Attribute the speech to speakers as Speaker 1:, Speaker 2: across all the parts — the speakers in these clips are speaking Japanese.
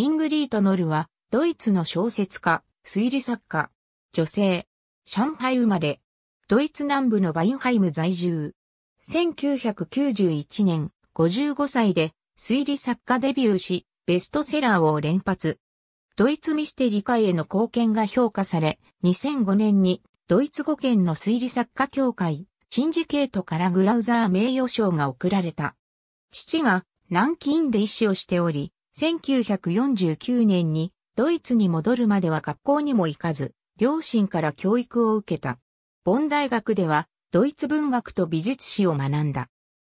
Speaker 1: イングリート・ノルは、ドイツの小説家、推理作家、女性、
Speaker 2: 上海生まれ、ドイツ南部のバインハイム在住。1991年、55歳で推理作家デビューし、ベストセラーを連発。ドイツミステリー界への貢献が評価され、2005年にドイツ語圏の推理作家協会、チンジケートからグラウザー名誉賞が贈られた。父が南京で医師をしており、1949年にドイツに戻るまでは学校にも行かず、両親から教育を受けた。ボン大学ではドイツ文学と美術史を学んだ。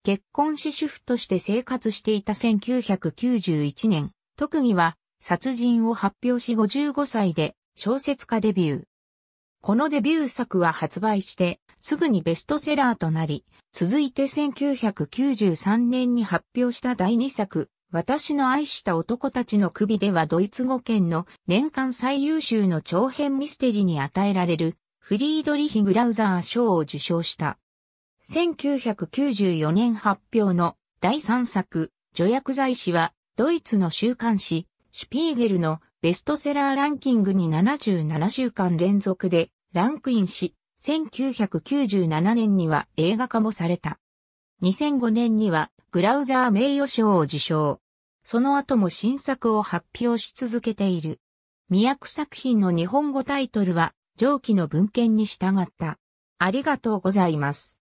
Speaker 2: 結婚し主婦として生活していた1991年、特技は殺人を発表し55歳で小説家デビュー。このデビュー作は発売してすぐにベストセラーとなり、続いて1993年に発表した第2作、私の愛した男たちの首ではドイツ語圏の年間最優秀の長編ミステリーに与えられるフリードリヒ・グラウザー賞を受賞した。1994年発表の第3作、助薬剤師はドイツの週刊誌、シュピーゲルのベストセラーランキングに77週間連続でランクインし、1997年には映画化もされた。2005年にはグラウザー名誉賞を受賞。その後も新作を発表し続けている。未訳作品の日本語タイトルは、上記の
Speaker 1: 文献に従った。ありがとうございます。